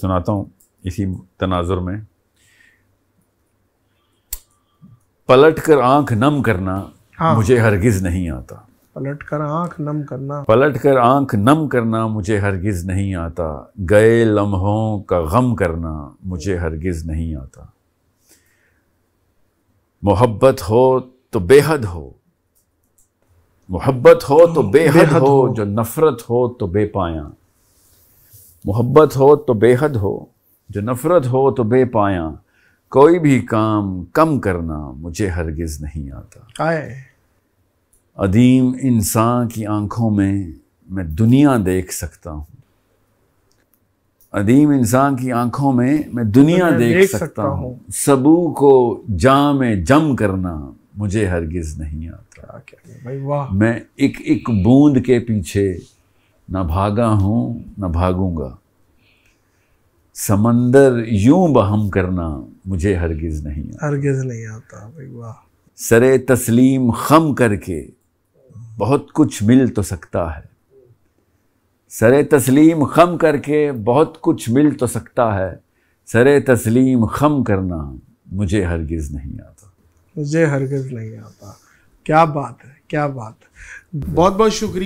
सुनाता हूँ इसी तनाजुर में पलट कर आंख नम करना हाँ। मुझे हरगिज नहीं आता पलट कर आंख नम करना पलट कर आंख नम करना मुझे हरगिज नहीं आता गए लम्हों का गम करना मुझे हरगिज नहीं आता मोहब्बत हो तो बेहद हो मोहब्बत हो तो बेहद, बेहद हो।, हो जो नफरत हो तो बेपाया मोहब्बत हो तो बेहद हो जो नफ़रत हो तो बेपाया कोई भी काम कम करना मुझे हरगिज़ नहीं आता अदीम इंसान की आंखों में मैं दुनिया देख सकता हूँ अदीम इंसान की आंखों में मैं दुनिया तो देख, देख सकता, सकता हूँ सबू को जा में जम करना मुझे हरगिज़ नहीं आता क्या भाई वाह मैं एक एक बूंद के पीछे ना भागा हूं ना भागूंगा समंदर यूं बहम करना मुझे हरगिज़ नहीं हरगिज़ नहीं आता भाई वाह सरे तस्लीम खम करके बहुत कुछ मिल तो सकता है सरे तस्लीम खम करके बहुत कुछ मिल तो सकता है सरे तस्लीम खम करना मुझे हरगिज़ नहीं आता मुझे हरगिज़ नहीं आता क्या बात है क्या बात है बहुत बहुत शुक्रिया